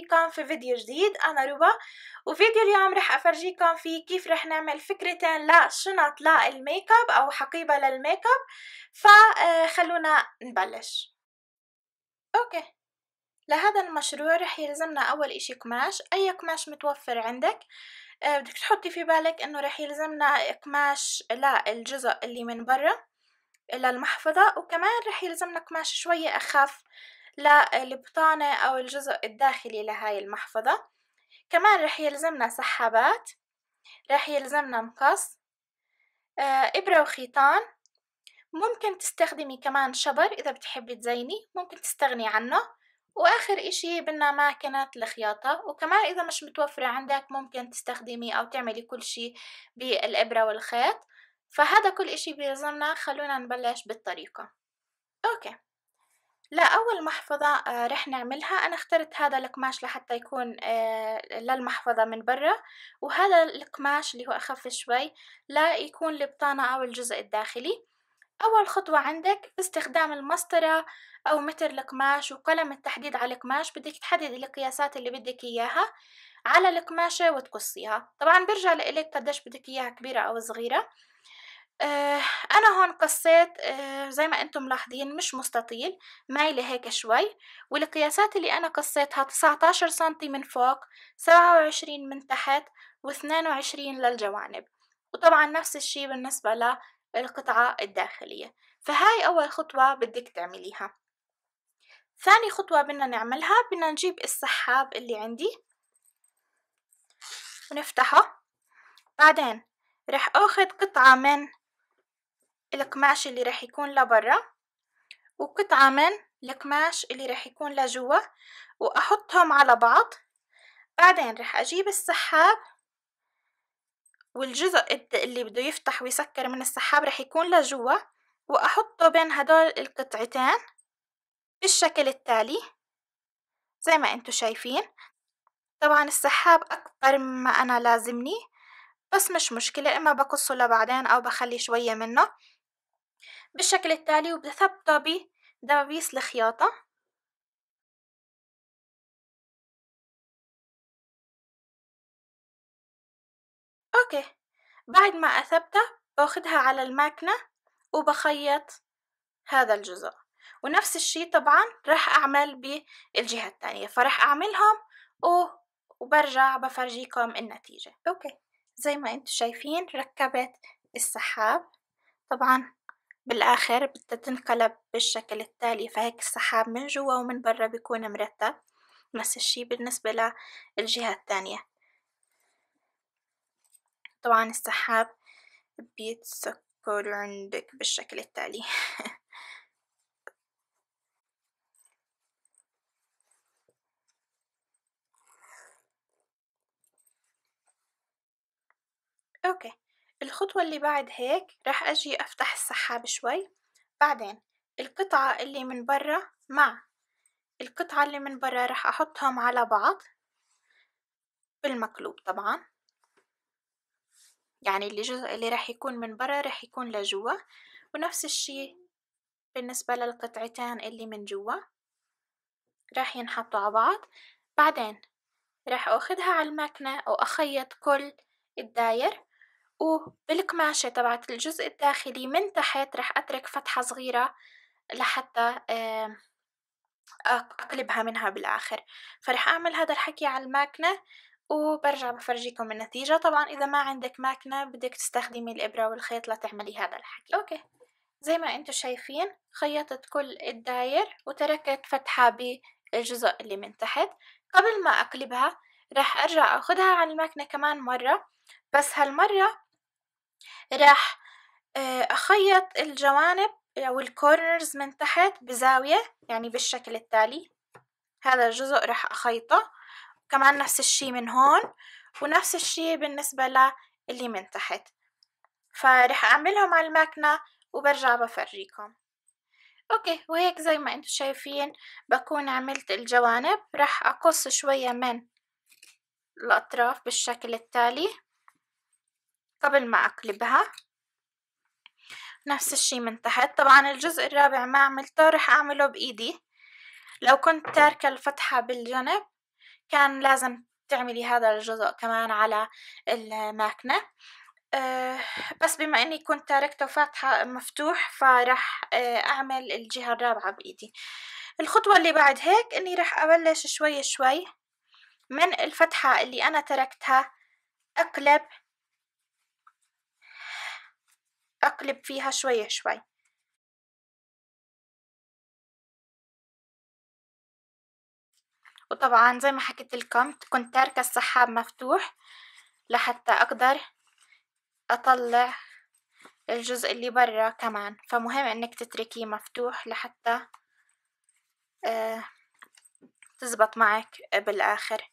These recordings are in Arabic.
فيكم في فيديو جديد انا ربا وفيديو اليوم رح افرجيكم فيه كيف رح نعمل فكرتين لشنط للميك اب او حقيبه للميك اب فخلونا آه، نبلش اوكي لهذا المشروع رح يلزمنا اول اشي قماش اي قماش متوفر عندك آه، بدك تحطي في بالك انه رح يلزمنا قماش للجزء اللي من برا للمحفظة وكمان رح يلزمنا قماش شوية أخف للبطانة أو الجزء الداخلي لهاي المحفظة كمان رح يلزمنا سحابات رح يلزمنا مقص آه، إبرة وخيطان ممكن تستخدمي كمان شبر إذا بتحبي تزيني ممكن تستغني عنه وآخر إشي بدنا ماكنة الخياطة وكمان إذا مش متوفرة عندك ممكن تستخدمي أو تعملي كل شي بالإبرة والخيط فهذا كل إشي بيلزمنا خلونا نبلش بالطريقة أوكي لا أول محفظة آه، رح نعملها أنا اخترت هذا القماش لحتى يكون آه، للمحفظة من برا وهذا القماش اللي هو أخف شوي لا يكون البطانة أو الجزء الداخلي أول خطوة عندك باستخدام المسطرة أو متر القماش وقلم التحديد على القماش بدك تحددي القياسات اللي بدك إياها على القماشة وتقصيها طبعا برجع لإلك قديش بدك إياها كبيرة أو صغيرة آه، انا هون قصيت آه، زي ما انتم ملاحظين مش مستطيل مايلة هيك شوي والقياسات اللي انا قصيتها 19 سنتي من فوق 27 من تحت و22 للجوانب وطبعا نفس الشي بالنسبة للقطعة الداخلية فهاي اول خطوة بدك تعمليها ثاني خطوة بدنا نعملها بدنا نجيب السحاب اللي عندي ونفتحه بعدين رح اخذ قطعة من القماش اللي راح يكون لبرا وقطعة من القماش اللي راح يكون لجوا وأحطهم على بعض بعدين راح أجيب السحاب والجزء اللي بده يفتح ويسكر من السحاب راح يكون لجوا وأحطه بين هدول القطعتين بالشكل التالي زي ما انتو شايفين طبعا السحاب أكبر مما أنا لازمني بس مش مشكلة إما بقصه لبعدين أو بخلي شوية منه بالشكل التالي وبثبته بدبابيس الخياطة اوكي بعد ما اثبته باخدها على الماكنة وبخيط هذا الجزء ونفس الشي طبعا راح اعمل بالجهة التانية فراح اعملهم و وبرجع بفرجيكم النتيجة اوكي زي ما انتم شايفين ركبت السحاب طبعا بالآخر بدها تنقلب بالشكل التالي فهيك السحاب من جوا ومن برا بيكون مرتب نفس الشي بالنسبة للجهة التانية طبعا السحاب بيتسكر عندك بالشكل التالي اوكي الخطوة اللي بعد هيك راح أجي أفتح السحاب شوي بعدين القطعة اللي من برا مع القطعة اللي من برا راح أحطهم على بعض بالمقلوب طبعا يعني الجزء اللي راح يكون من برا راح يكون لجوا ونفس الشي بالنسبة للقطعتين اللي من جوا راح ينحطوا على بعض بعدين راح أخدها على الماكنة وأخيط كل الداير وبالقماشة تبعت الجزء الداخلي من تحت رح أترك فتحة صغيرة لحتى أقلبها منها بالآخر فرح أعمل هذا الحكي على الماكنة وبرجع بفرجيكم النتيجة طبعا إذا ما عندك ماكنة بدك تستخدمي الإبرة والخيط لتعملي هذا الحكي أوكي زي ما انتو شايفين خيطت كل الداير وتركت فتحة بالجزء اللي من تحت قبل ما أقلبها رح أرجع أخدها على الماكنة كمان مرة بس هالمرة راح آه، أخيط الجوانب أو الكورنرز من تحت بزاوية يعني بالشكل التالي هذا الجزء راح أخيطه كمان نفس الشي من هون ونفس الشي بالنسبة للي من تحت فرح أعملهم على الماكنة وبرجع بفرجيكم اوكي وهيك زي ما انتم شايفين بكون عملت الجوانب راح اقص شوية من الاطراف بالشكل التالي قبل ما أقلبها نفس الشي من تحت طبعا الجزء الرابع ما عملته رح أعمله بإيدي لو كنت تاركة الفتحة بالجنب كان لازم تعملي هذا الجزء كمان على الماكنة آه، بس بما اني كنت تاركته فاتحة مفتوح فرح آه، اعمل الجهة الرابعة بايدي الخطوة اللي بعد هيك اني رح ابلش شوي شوي من الفتحة اللي انا تركتها اقلب أقلب فيها شوية شوي وطبعا زي ما حكيت لكم كنت تاركة السحاب مفتوح لحتى أقدر أطلع الجزء اللي برا كمان فمهم انك تتركيه مفتوح لحتى آه، تزبط معك بالآخر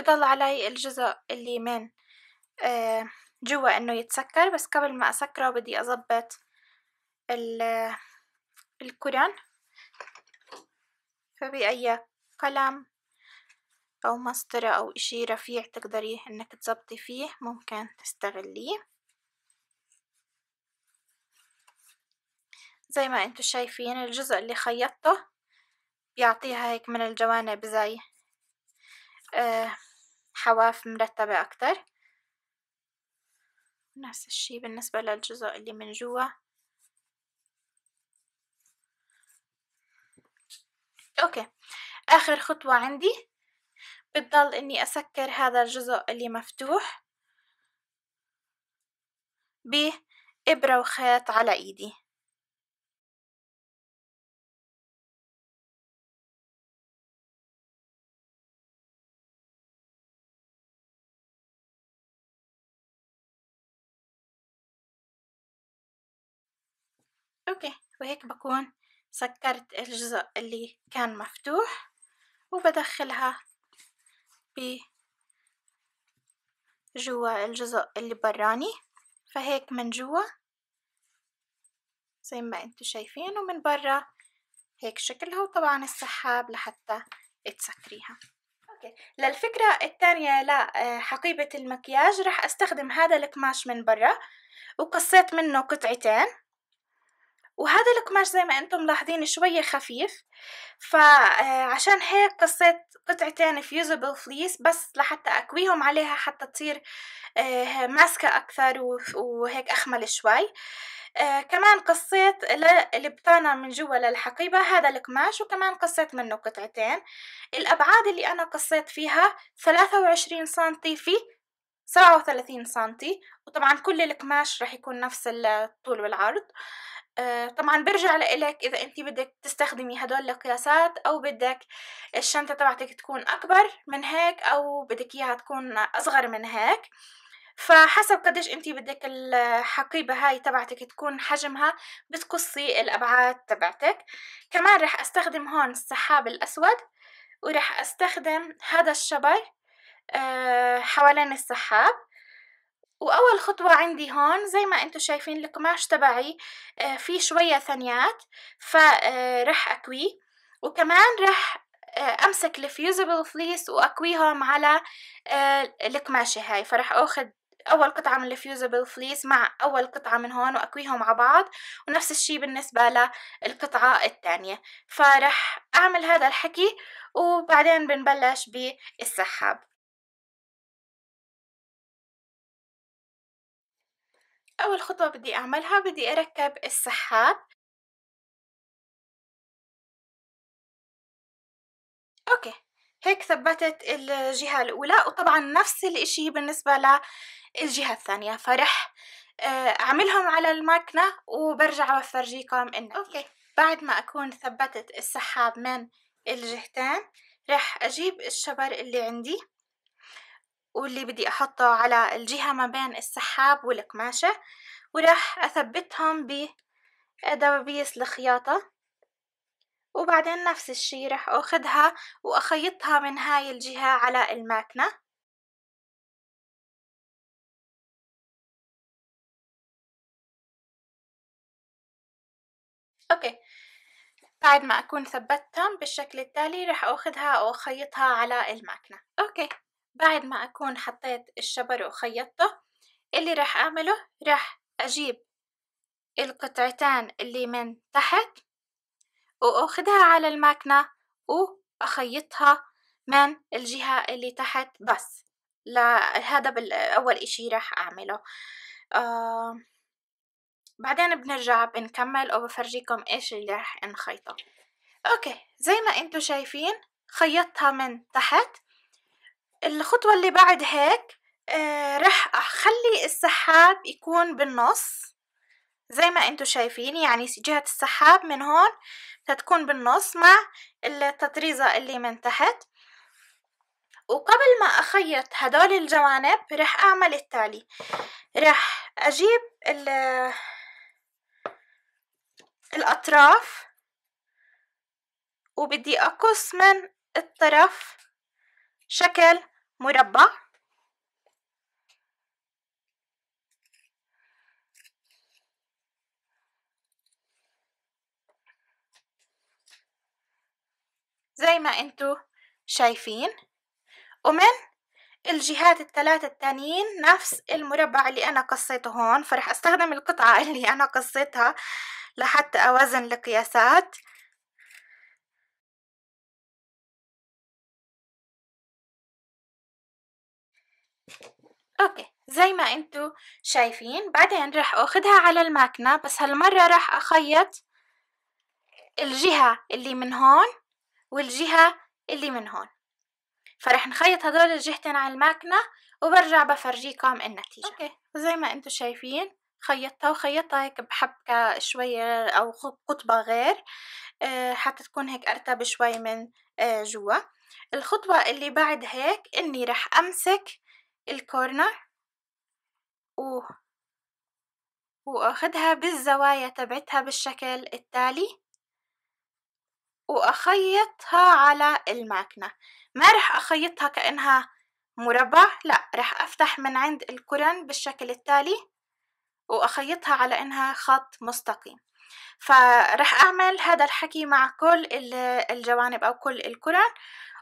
بضل علي الجزء اللي من آه، جوا انه يتسكر بس قبل ما اسكره بدي اظبط الكرن فبأي قلم او مسطرة او اشي رفيع تقدري انك تزبطي فيه ممكن تستغليه زي ما انتو شايفين الجزء اللي خيطته بيعطيها هيك من الجوانب زي آه حواف مرتبة أكتر نفس الشي بالنسبة للجزء اللي من جوا اوكي اخر خطوة عندي بتضل اني اسكر هذا الجزء اللي مفتوح بإبرة وخيط على ايدي اوكي وهيك بكون سكرت الجزء اللي كان مفتوح وبدخلها ب جوا الجزء اللي براني فهيك من جوا زي ما انتو شايفين ومن برا هيك شكلها وطبعا السحاب لحتى تسكريها اوكي للفكرة الثانية لحقيبة آه، المكياج رح استخدم هذا القماش من برا وقصيت منه قطعتين القماش زي ما انتم ملاحظين شوية خفيف فعشان آه، هيك قصيت قطعتين فيوزبل فليس بس لحتى اكويهم عليها حتى تصير آه، ماسكة اكثر وهيك اخمل شوي آه، كمان قصيت البطانة من جوا للحقيبة هذا القماش وكمان قصيت منه قطعتين الأبعاد اللي أنا قصيت فيها 23 سنتي في 37 سنتي وطبعا كل القماش راح يكون نفس الطول والعرض آه، طبعا برجع لإلك اذا انت بدك تستخدمي هدول القياسات او بدك الشنطه تبعتك تكون اكبر من هيك او بدك اياها تكون اصغر من هيك فحسب قديش انت بدك الحقيبه هاي تبعتك تكون حجمها بتقصي الابعاد تبعتك كمان رح استخدم هون السحاب الاسود ورح استخدم هذا الشبر آه، حوالين السحاب واول خطوة عندي هون زي ما انتو شايفين القماش تبعي آه، في شوية ثنيات فرح آه، اكويه وكمان رح آه، امسك الفيوزبل فليس واكويهم على القماشة هاي فرح اخذ اول قطعة من الفيوزبل فليس مع اول قطعة من هون واكويهم على بعض ونفس الشي بالنسبة للقطعة الثانية فرح اعمل هذا الحكي وبعدين بنبلش بالسحاب أول خطوة بدي أعملها بدي أركب السحاب أوكي هيك ثبتت الجهة الأولى وطبعا نفس الإشي بالنسبة للجهة الثانية فرح آه، أعملهم على الماكنة وبرجع بفرجيكم إنه أوكي بعد ما أكون ثبتت السحاب من الجهتين رح أجيب الشبر اللي عندي واللي بدي أحطه على الجهة ما بين السحاب والقماشة وراح أثبتهم بدبابيس الخياطة وبعدين نفس الشي راح أخدها وأخيطها من هاي الجهة على الماكنة اوكي بعد ما اكون ثبتتهم بالشكل التالي راح أخذها واخيطها على الماكنة اوكي بعد ما أكون حطيت الشبر وخيطته اللي راح أعمله راح أجيب القطعتان اللي من تحت وأخدها على الماكنة وأخيطها من الجهة اللي تحت بس لا هذا أول إشي راح أعمله آه بعدين بنرجع بنكمل وبفرجيكم إيش اللي راح نخيطه أوكي زي ما أنتو شايفين خيطتها من تحت الخطوة اللي بعد هيك آه، رح أخلي السحاب يكون بالنص زي ما انتو شايفين يعني جهة السحاب من هون تتكون بالنص مع التطريزة اللي من تحت وقبل ما أخيط هدول الجوانب رح أعمل التالي رح أجيب الأطراف وبدي أقص من الطرف شكل مربع زي ما انتو شايفين ومن الجهات الثلاثة التانيين نفس المربع اللي أنا قصيته هون فرح أستخدم القطعة اللي أنا قصيتها لحتى أوزن القياسات اوكي زي ما انتو شايفين بعدين راح اخدها على الماكنة بس هالمرة راح اخيط الجهة اللي من هون والجهة اللي من هون فرح نخيط هدول الجهتين على الماكنة وبرجع بفرجيكم النتيجة اوكي زي ما انتو شايفين خيطتها وخيطتها هيك بحبكة شوية او قطبة غير أه حتى تكون هيك ارتب شوي من أه جوا الخطوة اللي بعد هيك اني رح امسك الكورنر و وأخدها بالزوايا تبعتها بالشكل التالي وأخيطها على الماكنة ما رح أخيطها كأنها مربع لا رح أفتح من عند الكرن بالشكل التالي وأخيطها على إنها خط مستقيم فرح أعمل هذا الحكي مع كل الجوانب أو كل الكرن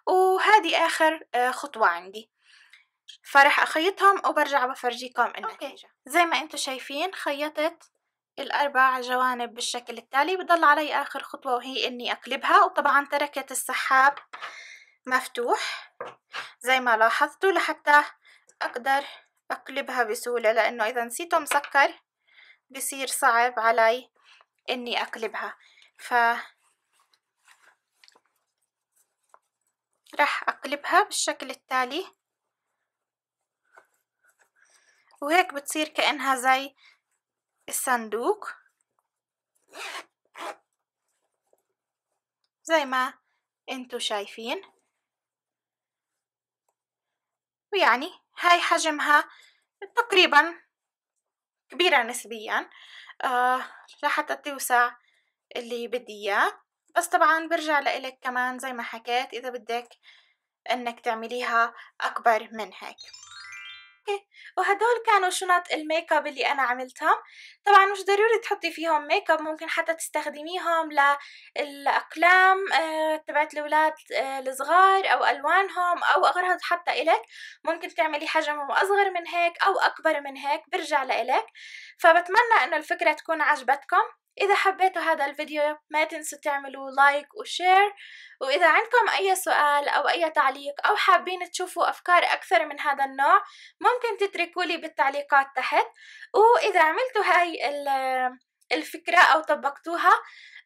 وهذه آخر آه، خطوة عندي فراح اخيطهم وبرجع بفرجيكم النتيجة زي ما انتم شايفين خيطت الأربع جوانب بالشكل التالي بضل علي آخر خطوة وهي إني أقلبها وطبعا تركت السحاب مفتوح زي ما لاحظتوا لحتى أقدر أقلبها بسهولة لأنه إذا نسيته مسكر بصير صعب علي إني أقلبها ف راح أقلبها بالشكل التالي وهيك بتصير كأنها زي الصندوق زي ما انتو شايفين ويعني هاي حجمها تقريبا كبيرة نسبيا آه لحتى توسع اللي بدي اياه بس طبعا برجع لإلك كمان زي ما حكيت إذا بدك إنك تعمليها أكبر من هيك اوكي وهدول كانوا شنط الميك اب اللي انا عملتهم طبعا مش ضروري تحطي فيهم ميك اب ممكن حتى تستخدميهم للاقلام آه، تبعت الاولاد آه، الصغار او الوانهم او اغراض حتى الك ممكن تعملي حجمهم اصغر من هيك او اكبر من هيك برجع لإلك فبتمنى انه الفكره تكون عجبتكم إذا حبيتوا هذا الفيديو ما تنسوا تعملوا لايك وشير وإذا عندكم أي سؤال أو أي تعليق أو حابين تشوفوا أفكار أكثر من هذا النوع ممكن تتركوا لي بالتعليقات تحت وإذا عملتوا هاي الفكرة أو طبقتوها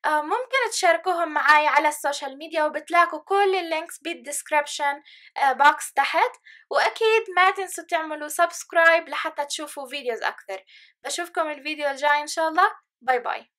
آه، ممكن تشاركوهم معي على السوشيال ميديا وبتلاقوا كل اللينكس بالدسكريبشن بوكس آه، تحت وأكيد ما تنسوا تعملوا سبسكرايب لحتى تشوفوا فيديوز أكثر بشوفكم الفيديو الجاي إن شاء الله باي باي